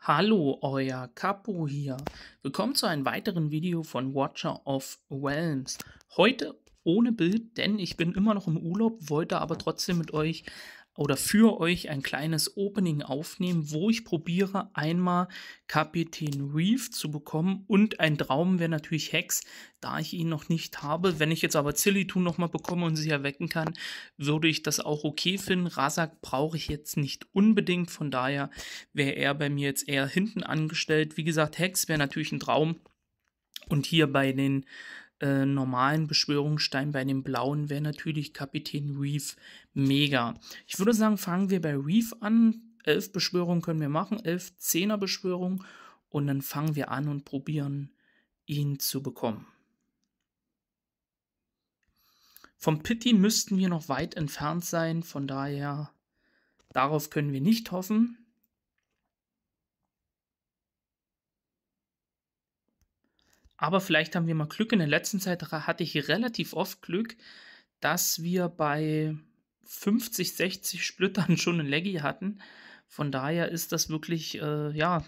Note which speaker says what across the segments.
Speaker 1: Hallo, euer Capo hier. Willkommen zu einem weiteren Video von Watcher of Realms. Heute ohne Bild, denn ich bin immer noch im Urlaub, wollte aber trotzdem mit euch oder für euch ein kleines Opening aufnehmen, wo ich probiere, einmal Kapitän Reef zu bekommen und ein Traum wäre natürlich Hex, da ich ihn noch nicht habe. Wenn ich jetzt aber Zillitun nochmal bekomme und sie erwecken kann, würde ich das auch okay finden. Rasak brauche ich jetzt nicht unbedingt, von daher wäre er bei mir jetzt eher hinten angestellt. Wie gesagt, Hex wäre natürlich ein Traum. Und hier bei den äh, normalen Beschwörungsstein bei den blauen wäre natürlich Kapitän Reef mega. Ich würde sagen, fangen wir bei Reef an. Elf Beschwörungen können wir machen, elf Zehner Beschwörungen und dann fangen wir an und probieren ihn zu bekommen. Vom Pity müssten wir noch weit entfernt sein, von daher darauf können wir nicht hoffen. Aber vielleicht haben wir mal Glück. In der letzten Zeit hatte ich relativ oft Glück, dass wir bei 50, 60 Splittern schon einen Leggy hatten. Von daher ist das wirklich, äh, ja,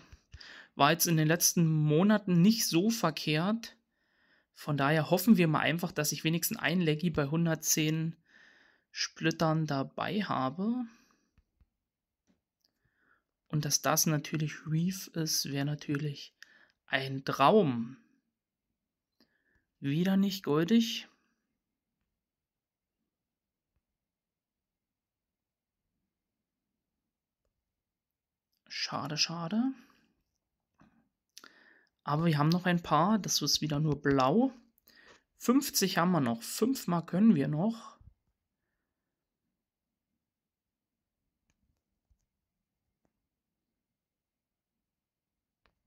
Speaker 1: war jetzt in den letzten Monaten nicht so verkehrt. Von daher hoffen wir mal einfach, dass ich wenigstens ein Leggy bei 110 Splittern dabei habe. Und dass das natürlich Reef ist, wäre natürlich ein Traum. Wieder nicht goldig. Schade, schade. Aber wir haben noch ein paar. Das ist wieder nur blau. 50 haben wir noch. 5 mal können wir noch.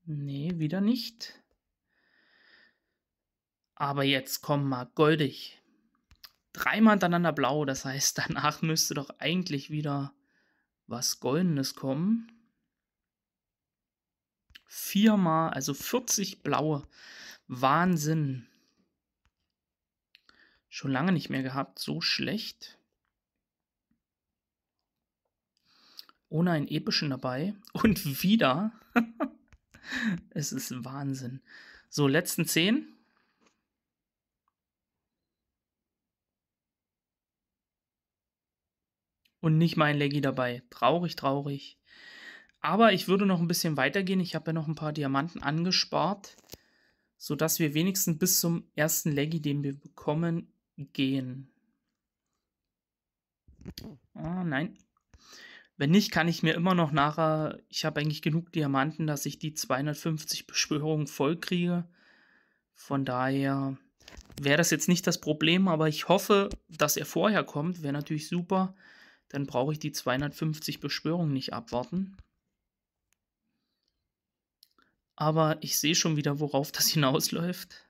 Speaker 1: Nee, wieder nicht. Aber jetzt komm mal goldig. Dreimal hintereinander blau, das heißt, danach müsste doch eigentlich wieder was Goldenes kommen. Viermal, also 40 blaue. Wahnsinn. Schon lange nicht mehr gehabt, so schlecht. Ohne einen epischen dabei. Und wieder. es ist Wahnsinn. So, letzten 10. und nicht mein Leggy dabei. Traurig, traurig. Aber ich würde noch ein bisschen weitergehen. Ich habe ja noch ein paar Diamanten angespart, sodass wir wenigstens bis zum ersten Leggy, den wir bekommen, gehen. Ah, nein. Wenn nicht, kann ich mir immer noch nachher, ich habe eigentlich genug Diamanten, dass ich die 250 Beschwörungen voll kriege. Von daher wäre das jetzt nicht das Problem, aber ich hoffe, dass er vorher kommt. Wäre natürlich super. Dann brauche ich die 250 Beschwörungen nicht abwarten. Aber ich sehe schon wieder, worauf das hinausläuft.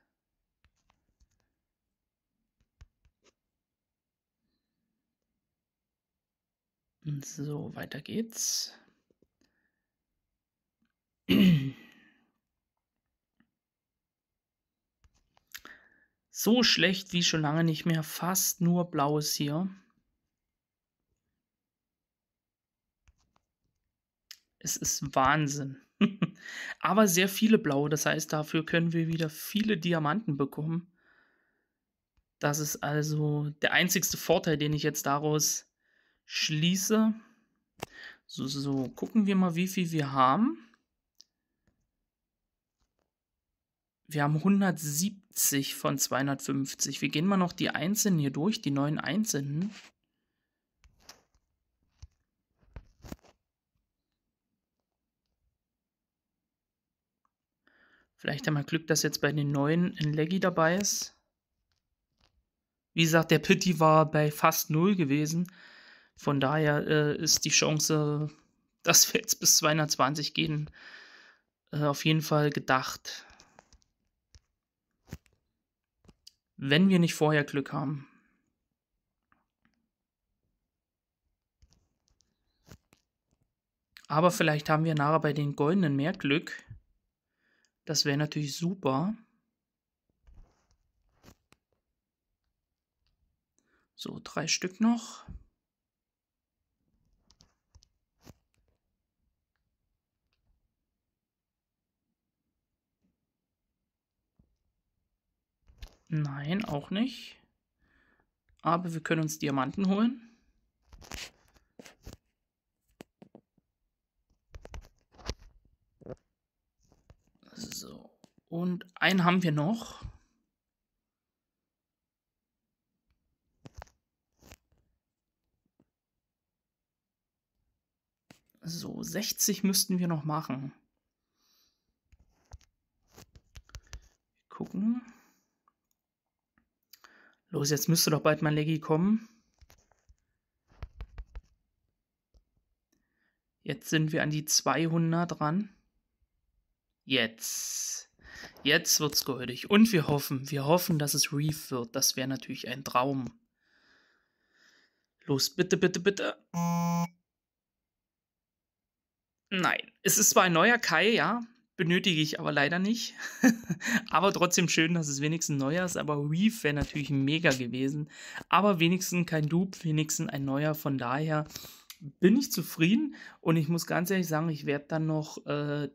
Speaker 1: So, weiter geht's. So schlecht wie schon lange nicht mehr. Fast nur Blaues hier. Es ist Wahnsinn. Aber sehr viele blaue, das heißt, dafür können wir wieder viele Diamanten bekommen. Das ist also der einzigste Vorteil, den ich jetzt daraus schließe. So, so gucken wir mal, wie viel wir haben. Wir haben 170 von 250. Wir gehen mal noch die einzelnen hier durch, die neuen einzelnen. Vielleicht haben wir Glück, dass jetzt bei den neuen ein Leggy dabei ist. Wie gesagt, der Pity war bei fast null gewesen. Von daher äh, ist die Chance, dass wir jetzt bis 220 gehen, äh, auf jeden Fall gedacht. Wenn wir nicht vorher Glück haben. Aber vielleicht haben wir nachher bei den Goldenen mehr Glück. Das wäre natürlich super. So, drei Stück noch. Nein, auch nicht. Aber wir können uns Diamanten holen. einen haben wir noch. So, 60 müssten wir noch machen. Gucken. Los, jetzt müsste doch bald mein Leggy kommen. Jetzt sind wir an die 200 ran. Jetzt. Jetzt wird's goldig. Und wir hoffen, wir hoffen, dass es Reef wird. Das wäre natürlich ein Traum. Los, bitte, bitte, bitte. Nein. Es ist zwar ein neuer Kai, ja. Benötige ich aber leider nicht. aber trotzdem schön, dass es wenigstens neuer ist. Aber Reef wäre natürlich mega gewesen. Aber wenigstens kein Dupe, wenigstens ein neuer. Von daher bin ich zufrieden. Und ich muss ganz ehrlich sagen, ich werde dann noch äh,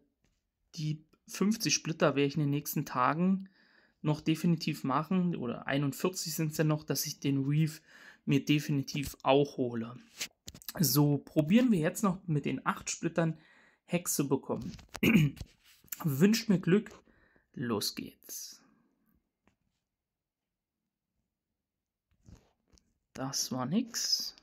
Speaker 1: die 50 Splitter werde ich in den nächsten Tagen noch definitiv machen, oder 41 sind es ja noch, dass ich den Reef mir definitiv auch hole. So, probieren wir jetzt noch mit den 8 Splittern Hex zu bekommen. Wünscht mir Glück, los geht's. Das war nix.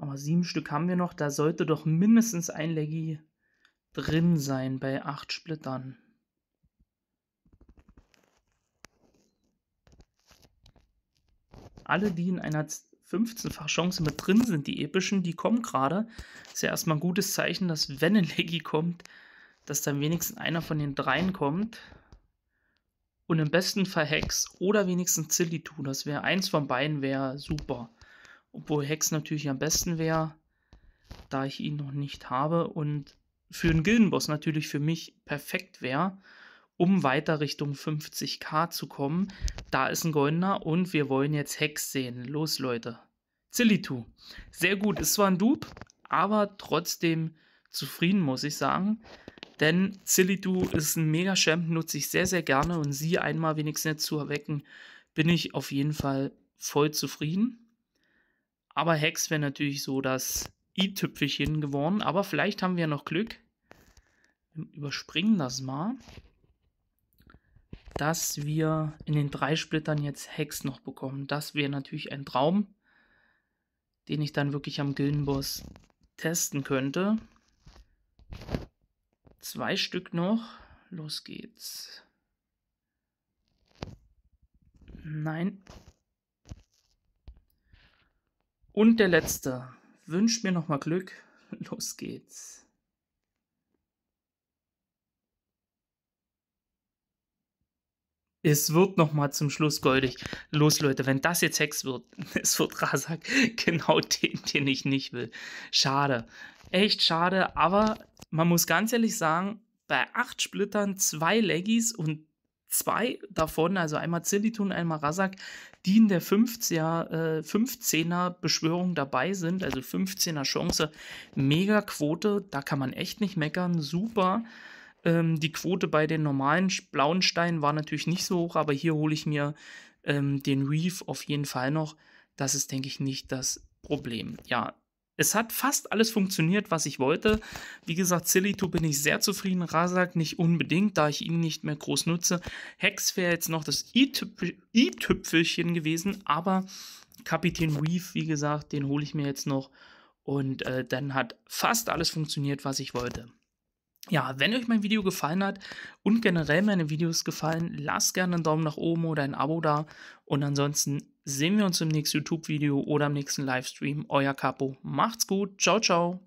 Speaker 1: Aber sieben Stück haben wir noch. Da sollte doch mindestens ein Leggy drin sein bei acht Splittern. Alle, die in einer 15-fach Chance mit drin sind, die epischen, die kommen gerade. Ist ja erstmal ein gutes Zeichen, dass wenn ein Leggy kommt, dass dann wenigstens einer von den dreien kommt. Und im besten Fall Hex oder wenigstens Zillitu. Das wäre eins von beiden, wäre super. Obwohl Hex natürlich am besten wäre, da ich ihn noch nicht habe und für einen Gildenboss natürlich für mich perfekt wäre, um weiter Richtung 50k zu kommen. Da ist ein Goldener und wir wollen jetzt Hex sehen. Los, Leute. Zillitu. Sehr gut, ist zwar ein Dupe, aber trotzdem zufrieden, muss ich sagen. Denn Zillitu ist ein Mega-Champ, nutze ich sehr, sehr gerne und sie einmal wenigstens zu erwecken, bin ich auf jeden Fall voll zufrieden. Aber Hex wäre natürlich so das i-Tüpfelchen geworden. Aber vielleicht haben wir noch Glück. Wir überspringen das mal. Dass wir in den drei Splittern jetzt Hex noch bekommen. Das wäre natürlich ein Traum, den ich dann wirklich am Gildenboss testen könnte. Zwei Stück noch. Los geht's. Nein, und der letzte. Wünscht mir nochmal Glück. Los geht's. Es wird nochmal zum Schluss goldig. Los, Leute, wenn das jetzt Hex wird, es wird Rasak genau den, den ich nicht will. Schade. Echt schade, aber man muss ganz ehrlich sagen, bei acht Splittern, zwei Leggies und zwei davon, also einmal Zillitun, einmal Razak, die in der 50er, 15er äh, Beschwörung dabei sind, also 15er Chance, mega Quote, da kann man echt nicht meckern, super. Ähm, die Quote bei den normalen blauen Steinen war natürlich nicht so hoch, aber hier hole ich mir ähm, den Reef auf jeden Fall noch. Das ist, denke ich, nicht das Problem. Ja, es hat fast alles funktioniert, was ich wollte. Wie gesagt, Sillytu bin ich sehr zufrieden, Rasak nicht unbedingt, da ich ihn nicht mehr groß nutze. Hex wäre jetzt noch das i-Tüpfelchen gewesen, aber Kapitän Reef, wie gesagt, den hole ich mir jetzt noch. Und äh, dann hat fast alles funktioniert, was ich wollte. Ja, wenn euch mein Video gefallen hat und generell meine Videos gefallen, lasst gerne einen Daumen nach oben oder ein Abo da. Und ansonsten sehen wir uns im nächsten YouTube-Video oder im nächsten Livestream. Euer Capo. Macht's gut. Ciao, ciao.